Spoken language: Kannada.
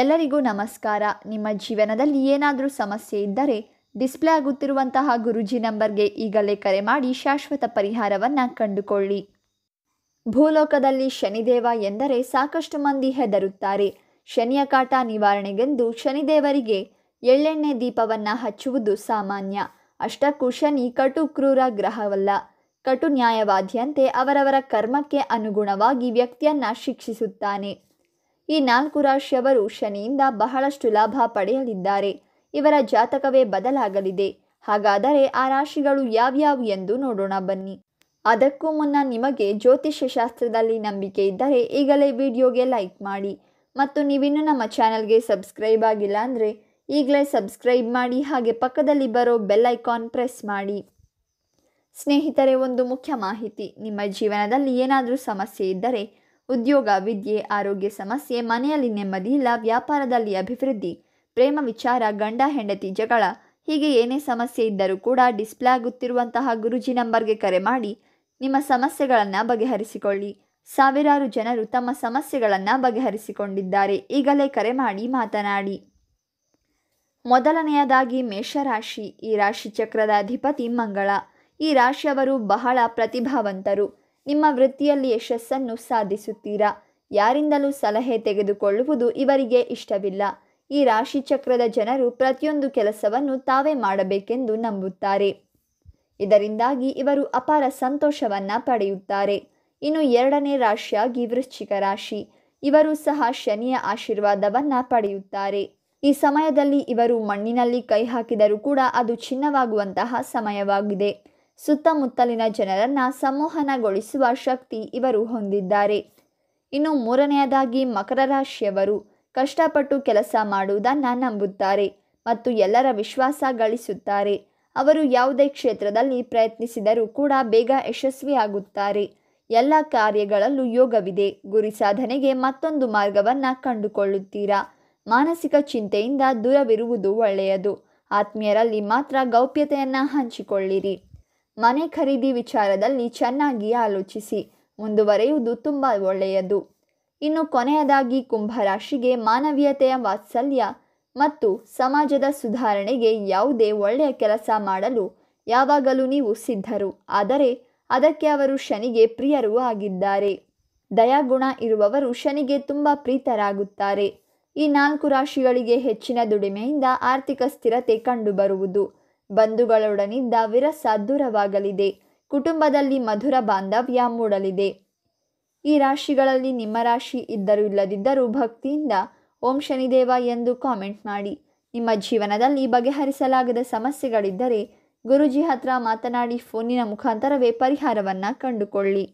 ಎಲ್ಲರಿಗೂ ನಮಸ್ಕಾರ ನಿಮ್ಮ ಜೀವನದಲ್ಲಿ ಏನಾದರೂ ಸಮಸ್ಯೆ ಇದ್ದರೆ ಡಿಸ್ಪ್ಲೇ ಆಗುತ್ತಿರುವಂತಹ ಗುರುಜಿ ನಂಬರ್ಗೆ ಈಗಲೇ ಕರೆ ಮಾಡಿ ಶಾಶ್ವತ ಪರಿಹಾರವನ್ನು ಕಂಡುಕೊಳ್ಳಿ ಭೂಲೋಕದಲ್ಲಿ ಶನಿದೇವ ಎಂದರೆ ಸಾಕಷ್ಟು ಮಂದಿ ಹೆದರುತ್ತಾರೆ ಶನಿಯ ಕಾಟ ನಿವಾರಣೆಗೆಂದು ಶನಿದೇವರಿಗೆ ಎಳ್ಳೆಣ್ಣೆ ದೀಪವನ್ನು ಹಚ್ಚುವುದು ಸಾಮಾನ್ಯ ಅಷ್ಟಕ್ಕೂ ಶನಿ ಕಟು ಕ್ರೂರ ಗ್ರಹವಲ್ಲ ಕಟು ನ್ಯಾಯವಾದ್ಯಂತೆ ಅವರವರ ಕರ್ಮಕ್ಕೆ ಅನುಗುಣವಾಗಿ ವ್ಯಕ್ತಿಯನ್ನ ಶಿಕ್ಷಿಸುತ್ತಾನೆ ಈ ನಾಲ್ಕು ರಾಶಿಯವರು ಶನಿಯಿಂದ ಬಹಳಷ್ಟು ಲಾಭ ಪಡೆಯಲಿದ್ದಾರೆ ಇವರ ಜಾತಕವೇ ಬದಲಾಗಲಿದೆ ಹಾಗಾದರೆ ಆ ರಾಶಿಗಳು ಯಾವ್ಯಾವು ಎಂದು ನೋಡೋಣ ಬನ್ನಿ ಅದಕ್ಕೂ ಮುನ್ನ ನಿಮಗೆ ಜ್ಯೋತಿಷ್ಯ ಶಾಸ್ತ್ರದಲ್ಲಿ ನಂಬಿಕೆ ಇದ್ದರೆ ಈಗಲೇ ವಿಡಿಯೋಗೆ ಲೈಕ್ ಮಾಡಿ ಮತ್ತು ನೀವಿನ್ನೂ ನಮ್ಮ ಚಾನಲ್ಗೆ ಸಬ್ಸ್ಕ್ರೈಬ್ ಆಗಿಲ್ಲ ಅಂದರೆ ಈಗಲೇ ಸಬ್ಸ್ಕ್ರೈಬ್ ಮಾಡಿ ಹಾಗೆ ಪಕ್ಕದಲ್ಲಿ ಬರೋ ಐಕಾನ್ ಪ್ರೆಸ್ ಮಾಡಿ ಸ್ನೇಹಿತರೆ ಒಂದು ಮುಖ್ಯ ಮಾಹಿತಿ ನಿಮ್ಮ ಜೀವನದಲ್ಲಿ ಏನಾದರೂ ಸಮಸ್ಯೆ ಇದ್ದರೆ ಉದ್ಯೋಗ ವಿದ್ಯೆ ಆರೋಗ್ಯ ಸಮಸ್ಯೆ ಮನೆಯಲ್ಲಿ ನೆಮ್ಮದಿ ಇಲ್ಲ ವ್ಯಾಪಾರದಲ್ಲಿ ಅಭಿವೃದ್ಧಿ ಪ್ರೇಮ ವಿಚಾರ ಗಂಡ ಹೆಂಡತಿ ಜಗಳ ಹೀಗೆ ಏನೇ ಸಮಸ್ಯೆ ಇದ್ದರೂ ಕೂಡ ಡಿಸ್ಪ್ಲೇ ಆಗುತ್ತಿರುವಂತಹ ಗುರುಜಿ ನಂಬರ್ಗೆ ಕರೆ ಮಾಡಿ ನಿಮ್ಮ ಸಮಸ್ಯೆಗಳನ್ನು ಬಗೆಹರಿಸಿಕೊಳ್ಳಿ ಸಾವಿರಾರು ಜನರು ತಮ್ಮ ಸಮಸ್ಯೆಗಳನ್ನು ಬಗೆಹರಿಸಿಕೊಂಡಿದ್ದಾರೆ ಈಗಲೇ ಕರೆ ಮಾಡಿ ಮಾತನಾಡಿ ಮೊದಲನೆಯದಾಗಿ ಮೇಷರಾಶಿ ಈ ರಾಶಿ ಚಕ್ರದ ಅಧಿಪತಿ ಮಂಗಳ ಈ ರಾಶಿಯವರು ಬಹಳ ಪ್ರತಿಭಾವಂತರು ನಿಮ್ಮ ವೃತ್ತಿಯಲ್ಲಿ ಯಶಸ್ಸನ್ನು ಸಾಧಿಸುತ್ತೀರಾ ಯಾರಿಂದಲೂ ಸಲಹೆ ತೆಗೆದುಕೊಳ್ಳುವುದು ಇವರಿಗೆ ಇಷ್ಟವಿಲ್ಲ ಈ ರಾಶಿ ಚಕ್ರದ ಜನರು ಪ್ರತಿಯೊಂದು ಕೆಲಸವನ್ನು ತಾವೇ ಮಾಡಬೇಕೆಂದು ನಂಬುತ್ತಾರೆ ಇದರಿಂದಾಗಿ ಇವರು ಅಪಾರ ಸಂತೋಷವನ್ನು ಪಡೆಯುತ್ತಾರೆ ಇನ್ನು ಎರಡನೇ ರಾಶಿಯಾಗಿ ವೃಶ್ಚಿಕ ರಾಶಿ ಇವರು ಸಹ ಶನಿಯ ಆಶೀರ್ವಾದವನ್ನು ಪಡೆಯುತ್ತಾರೆ ಈ ಸಮಯದಲ್ಲಿ ಇವರು ಮಣ್ಣಿನಲ್ಲಿ ಕೈ ಹಾಕಿದರೂ ಕೂಡ ಅದು ಚಿನ್ನವಾಗುವಂತಹ ಸಮಯವಾಗಿದೆ ಸುತ್ತಮುತ್ತಲಿನ ಜನರನ್ನು ಸಂಮೋಹನಗೊಳಿಸುವ ಶಕ್ತಿ ಇವರು ಹೊಂದಿದ್ದಾರೆ ಇನ್ನು ಮೂರನೆಯದಾಗಿ ಮಕರ ರಾಶಿಯವರು ಕಷ್ಟಪಟ್ಟು ಕೆಲಸ ಮಾಡುವುದನ್ನು ನಂಬುತ್ತಾರೆ ಮತ್ತು ಎಲ್ಲರ ವಿಶ್ವಾಸ ಗಳಿಸುತ್ತಾರೆ ಅವರು ಯಾವುದೇ ಕ್ಷೇತ್ರದಲ್ಲಿ ಪ್ರಯತ್ನಿಸಿದರೂ ಕೂಡ ಬೇಗ ಯಶಸ್ವಿಯಾಗುತ್ತಾರೆ ಎಲ್ಲ ಕಾರ್ಯಗಳಲ್ಲೂ ಯೋಗವಿದೆ ಗುರಿ ಸಾಧನೆಗೆ ಮತ್ತೊಂದು ಮಾರ್ಗವನ್ನು ಕಂಡುಕೊಳ್ಳುತ್ತೀರಾ ಮಾನಸಿಕ ಚಿಂತೆಯಿಂದ ದೂರವಿರುವುದು ಒಳ್ಳೆಯದು ಆತ್ಮೀಯರಲ್ಲಿ ಮಾತ್ರ ಗೌಪ್ಯತೆಯನ್ನು ಹಂಚಿಕೊಳ್ಳಿರಿ ಮನೆ ಖರೀದಿ ವಿಚಾರದಲ್ಲಿ ಚೆನ್ನಾಗಿ ಆಲೋಚಿಸಿ ಮುಂದುವರೆಯುವುದು ತುಂಬ ಒಳ್ಳೆಯದು ಇನ್ನು ಕೊನೆಯದಾಗಿ ಕುಂಭರಾಶಿಗೆ ಮಾನವೀಯತೆಯ ವಾತ್ಸಲ್ಯ ಮತ್ತು ಸಮಾಜದ ಸುಧಾರಣೆಗೆ ಯಾವುದೇ ಒಳ್ಳೆಯ ಕೆಲಸ ಮಾಡಲು ಯಾವಾಗಲೂ ನೀವು ಸಿದ್ಧರು ಆದರೆ ಅದಕ್ಕೆ ಅವರು ಶನಿಗೆ ಪ್ರಿಯರೂ ಆಗಿದ್ದಾರೆ ದಯಾಗುಣ ಇರುವವರು ಶನಿಗೆ ತುಂಬ ಪ್ರೀತರಾಗುತ್ತಾರೆ ಈ ನಾಲ್ಕು ರಾಶಿಗಳಿಗೆ ಹೆಚ್ಚಿನ ದುಡಿಮೆಯಿಂದ ಆರ್ಥಿಕ ಸ್ಥಿರತೆ ಕಂಡುಬರುವುದು ಬಂಧುಗಳೊಡನಿದ್ದ ವಿರಸ ದೂರವಾಗಲಿದೆ ಕುಟುಂಬದಲ್ಲಿ ಮಧುರ ಬಾಂಧವ್ಯ ಮೂಡಲಿದೆ ಈ ರಾಶಿಗಳಲ್ಲಿ ನಿಮ್ಮ ರಾಶಿ ಇದ್ದರೂ ಇಲ್ಲದಿದ್ದರೂ ಭಕ್ತಿಯಿಂದ ಓಂ ಶನಿದೇವ ಎಂದು ಕಾಮೆಂಟ್ ಮಾಡಿ ನಿಮ್ಮ ಜೀವನದಲ್ಲಿ ಬಗೆಹರಿಸಲಾಗದ ಸಮಸ್ಯೆಗಳಿದ್ದರೆ ಗುರುಜಿ ಹತ್ರ ಮಾತನಾಡಿ ಫೋನಿನ ಮುಖಾಂತರವೇ ಪರಿಹಾರವನ್ನು ಕಂಡುಕೊಳ್ಳಿ